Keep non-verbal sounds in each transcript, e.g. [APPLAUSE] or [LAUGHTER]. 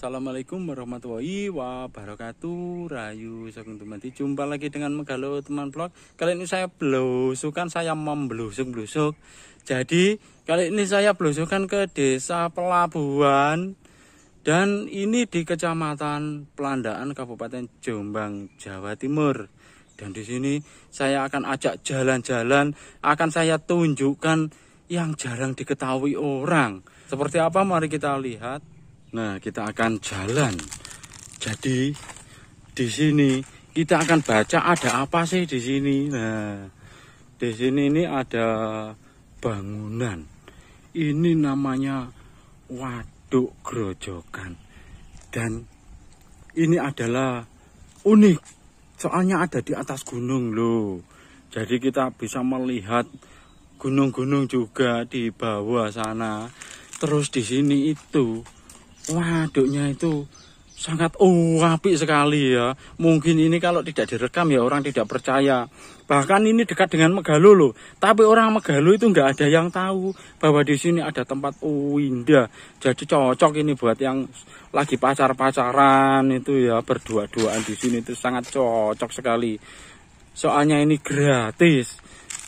Assalamualaikum warahmatullahi wabarakatuh Rayu Sakuntumati Jumpa lagi dengan Megalo teman vlog Kali ini saya belusukan Saya membelusuk-belusuk Jadi kali ini saya belusukan ke desa pelabuhan Dan ini di kecamatan Pelandaan Kabupaten Jombang Jawa Timur Dan di sini saya akan ajak jalan-jalan Akan saya tunjukkan yang jarang diketahui orang seperti apa mari kita lihat Nah, kita akan jalan. Jadi di sini kita akan baca ada apa sih di sini. Nah, di sini ini ada bangunan. Ini namanya waduk grojokan. Dan ini adalah unik. Soalnya ada di atas gunung loh. Jadi kita bisa melihat gunung-gunung juga di bawah sana. Terus di sini itu waduknya itu sangat oh uh, api sekali ya. Mungkin ini kalau tidak direkam ya orang tidak percaya. Bahkan ini dekat dengan Megalo loh. Tapi orang Megalo itu nggak ada yang tahu bahwa di sini ada tempat oh indah. Jadi cocok ini buat yang lagi pacar-pacaran itu ya berdua-duaan di sini itu sangat cocok sekali. Soalnya ini gratis.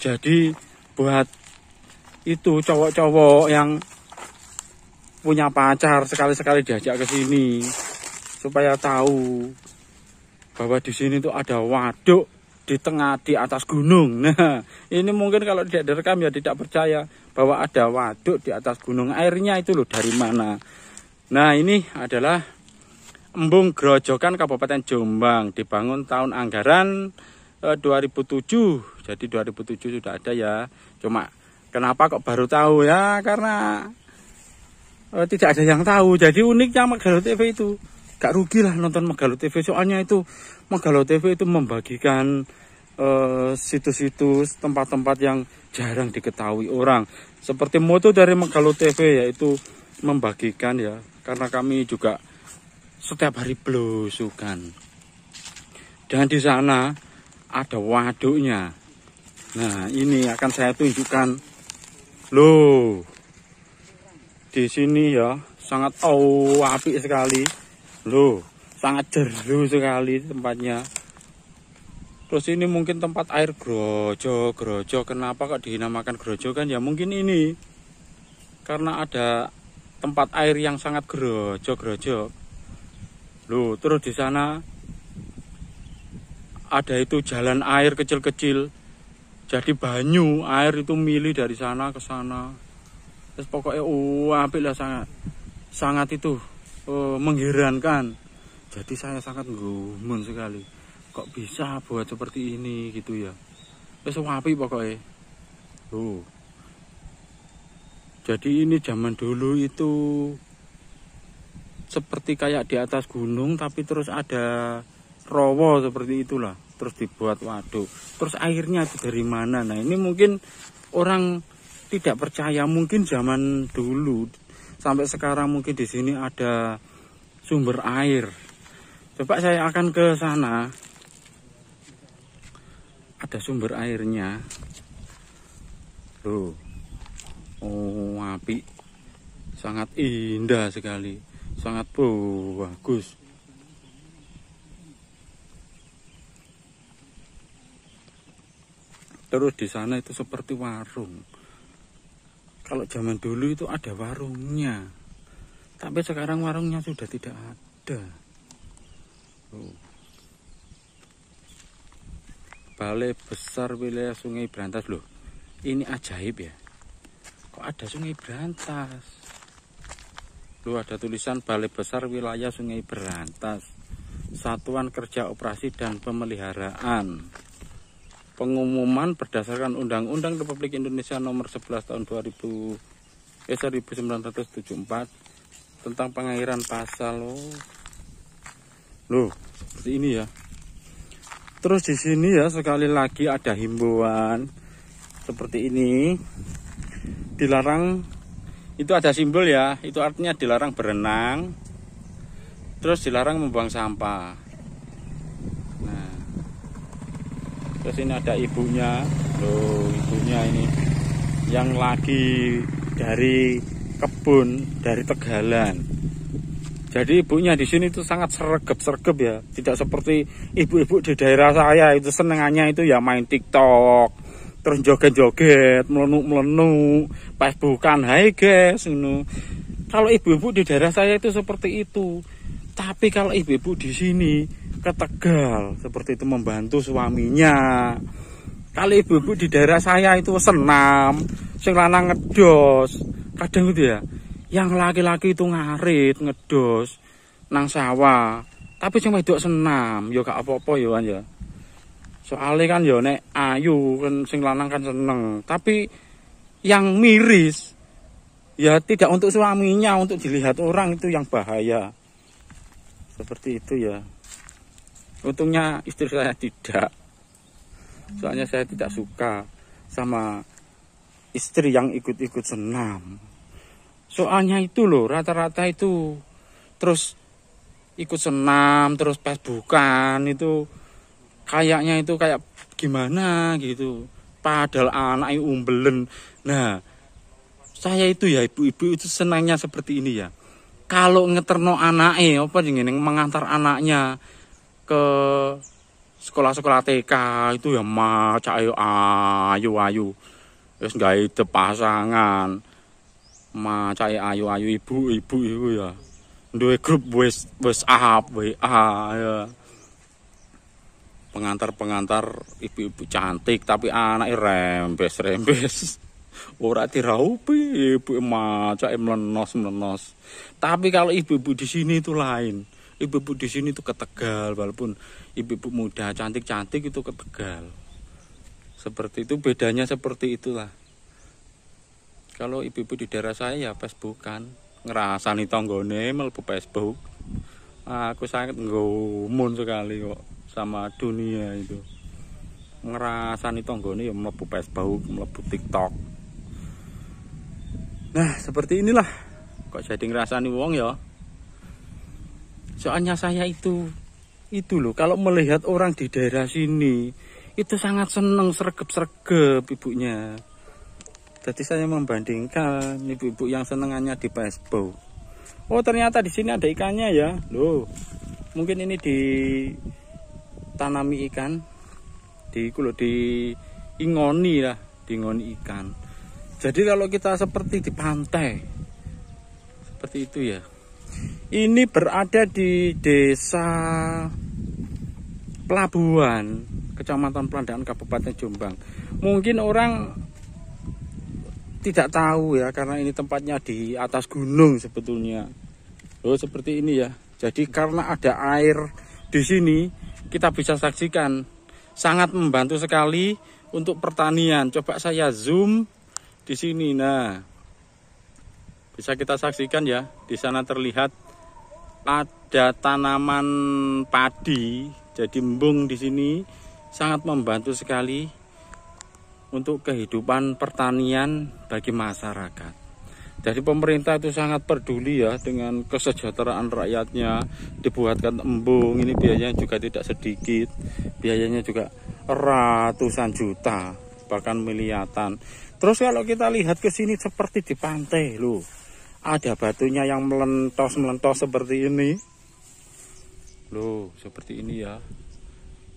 Jadi buat itu cowok-cowok yang punya pacar sekali-sekali diajak ke sini supaya tahu bahwa di sini tuh ada waduk di tengah di atas gunung. [LAUGHS] Nah, ini mungkin kalau tidak direkam ya tidak percaya bahwa ada waduk di atas gunung. Airnya itu loh dari mana? Nah, ini adalah embung Grojokan Kabupaten Jombang dibangun tahun anggaran 2007. Eh, Jadi 2007 sudah ada ya. Cuma kenapa kok baru tahu ya? Karena Eh, tidak ada yang tahu. Jadi uniknya Megalo TV itu gak rugi lah nonton Megalo TV soalnya itu Megalo TV itu membagikan eh, situs-situs uh, tempat-tempat yang jarang diketahui orang. Seperti moto dari Megalo TV yaitu membagikan ya karena kami juga setiap hari belusukan. Dan di sana ada waduknya. Nah, ini akan saya tunjukkan. Loh, di sini ya sangat oh api sekali loh sangat jeru sekali tempatnya terus ini mungkin tempat air grojo grojo kenapa kok dinamakan grojo kan ya mungkin ini karena ada tempat air yang sangat grojo grojo loh terus di sana ada itu jalan air kecil-kecil jadi banyu air itu milih dari sana ke sana terus pokoknya oh lah sangat sangat itu oh, mengherankan jadi saya sangat gumun sekali kok bisa buat seperti ini gitu ya terus wapi pokoknya oh jadi ini zaman dulu itu seperti kayak di atas gunung tapi terus ada rowo seperti itulah terus dibuat waduk terus airnya itu dari mana nah ini mungkin orang tidak percaya mungkin zaman dulu sampai sekarang mungkin di sini ada sumber air. Coba saya akan ke sana. Ada sumber airnya. Loh. Oh, api. Sangat indah sekali. Sangat bagus. Terus di sana itu seperti warung kalau zaman dulu itu ada warungnya tapi sekarang warungnya sudah tidak ada oh. balai besar wilayah sungai berantas loh ini ajaib ya kok ada sungai berantas lu ada tulisan balai besar wilayah sungai berantas satuan kerja operasi dan pemeliharaan pengumuman berdasarkan Undang-Undang Republik Indonesia Nomor 11 Tahun 2000 eh, 1974 tentang pengairan pasal lo lo seperti ini ya terus di sini ya sekali lagi ada himbauan seperti ini dilarang itu ada simbol ya itu artinya dilarang berenang terus dilarang membuang sampah terus ini ada ibunya loh ibunya ini yang lagi dari kebun dari Tegalan jadi ibunya di sini itu sangat sergap-sergap ya tidak seperti ibu-ibu di daerah saya itu senengannya itu ya main tiktok terus joget-joget melenuk-melenuk pas bukan hai guys ini kalau ibu-ibu di daerah saya itu seperti itu tapi kalau ibu-ibu di sini ke Tegal seperti itu membantu suaminya kali ibu-ibu di daerah saya itu senam sing lanang ngedos kadang itu ya yang laki-laki itu ngarit ngedos nang sawah tapi cuma itu senam yo ya gak apa-apa yo aja. ya soalnya kan yo ya nek ayu kan sing lanang kan seneng tapi yang miris ya tidak untuk suaminya untuk dilihat orang itu yang bahaya seperti itu ya Untungnya istri saya tidak. Soalnya saya tidak suka sama istri yang ikut-ikut senam. Soalnya itu loh, rata-rata itu terus ikut senam, terus pas bukan itu kayaknya itu kayak gimana gitu. Padahal anak umbelen. Nah, saya itu ya ibu-ibu itu senangnya seperti ini ya. Kalau ngeterno anaknya, apa yang mengantar anaknya, ke sekolah-sekolah TK itu ya maca ayo ayu, terus nggak ada pasangan maca ayu ayu ibu ibu ibu ya dua grup wis ahap up WA ya pengantar-pengantar ibu-ibu cantik tapi anak rembes-rembes [LAUGHS] ora diraupi ibu maca melenos melenos tapi kalau ibu-ibu di sini itu lain ibu-ibu di sini tuh ketegal walaupun ibu-ibu muda cantik-cantik itu ketegal seperti itu bedanya seperti itulah kalau ibu-ibu di daerah saya ya Facebook kan ngerasani tonggone melepuh Facebook aku sangat ngomong sekali kok sama dunia itu ngerasani tonggone ya melebu Facebook melebu TikTok nah seperti inilah kok jadi ngerasani wong ya Soalnya saya itu itu loh kalau melihat orang di daerah sini itu sangat seneng sergep-sergep ibunya. Jadi saya membandingkan ibu-ibu yang senengannya di Pasbo. Oh ternyata di sini ada ikannya ya. Loh, mungkin ini di tanami ikan. Di kulo di ingoni lah, diingoni ikan. Jadi kalau kita seperti di pantai. Seperti itu ya. Ini berada di desa Pelabuhan, Kecamatan Pelandaan, Kabupaten Jombang. Mungkin orang tidak tahu ya karena ini tempatnya di atas gunung sebetulnya. Oh, seperti ini ya. Jadi karena ada air di sini, kita bisa saksikan sangat membantu sekali untuk pertanian. Coba saya zoom di sini. Nah, bisa kita saksikan ya, di sana terlihat ada tanaman padi, jadi embung di sini sangat membantu sekali untuk kehidupan pertanian bagi masyarakat. Jadi pemerintah itu sangat peduli ya dengan kesejahteraan rakyatnya, dibuatkan embung, ini biayanya juga tidak sedikit, biayanya juga ratusan juta, bahkan miliatan. Terus kalau kita lihat ke sini seperti di pantai loh ada batunya yang melentos-melentos seperti ini loh seperti ini ya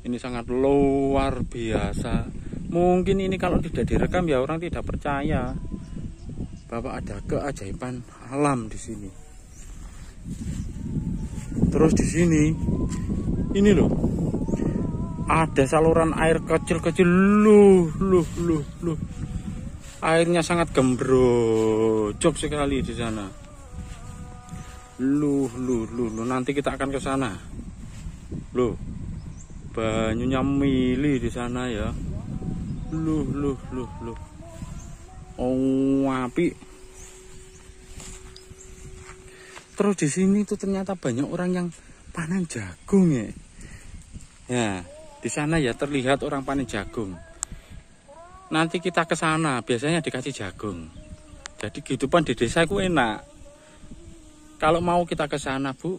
ini sangat luar biasa mungkin ini kalau tidak direkam ya orang tidak percaya bahwa ada keajaiban alam di sini terus di sini ini loh ada saluran air kecil-kecil loh loh loh loh airnya sangat gembrojok sekali di sana Lu, lu, lu, lu. nanti kita akan ke sana Lu, banyunya mili di sana ya Lu, lu, lu, lu. oh api terus di sini tuh ternyata banyak orang yang panen jagung ya ya di sana ya terlihat orang panen jagung nanti kita ke sana biasanya dikasih jagung jadi kehidupan di desa itu enak kalau mau kita ke sana bu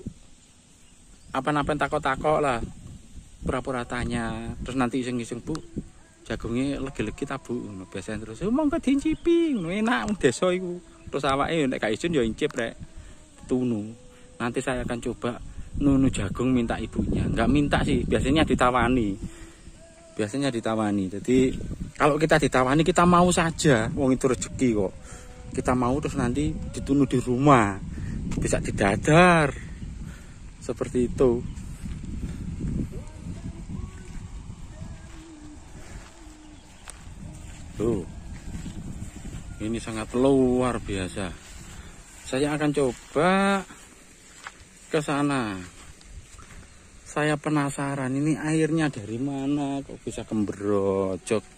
apa-apa takut-takut lah pura-pura tanya terus nanti iseng-iseng bu jagungnya legi-legi tabu biasanya terus ke oh, monggo ping, enak desa itu terus awak ini gak izin ya incip rek tunu nanti saya akan coba nunu jagung minta ibunya nggak minta sih biasanya ditawani biasanya ditawani jadi kalau kita ditawani kita mau saja, wong itu rezeki kok. Kita mau terus nanti ditunu di rumah, bisa didadar. Seperti itu. Tuh. Ini sangat luar biasa. Saya akan coba ke sana. Saya penasaran ini airnya dari mana kok bisa kembrojot.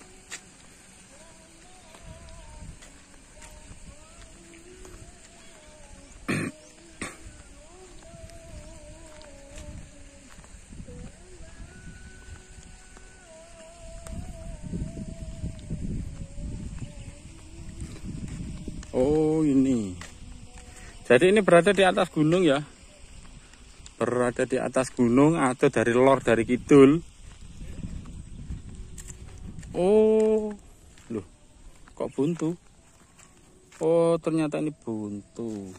Jadi ini berada di atas gunung ya. Berada di atas gunung atau dari lor dari kidul. Oh. Loh. Kok buntu? Oh, ternyata ini buntu.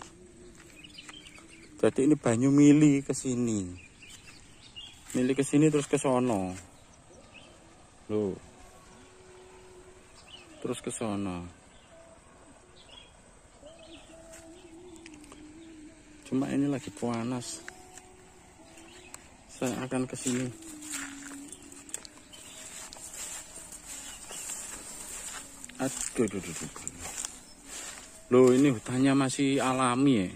Jadi ini banyu mili ke sini. Mili ke sini terus ke sono. Loh. Terus ke sono. cuma ini lagi panas saya akan ke sini aduh lo loh ini hutannya masih alami ya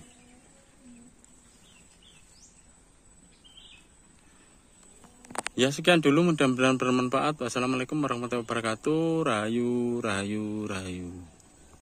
Ya sekian dulu mudah-mudahan bermanfaat. Wassalamualaikum warahmatullahi wabarakatuh. Rahayu, rahayu, rahayu.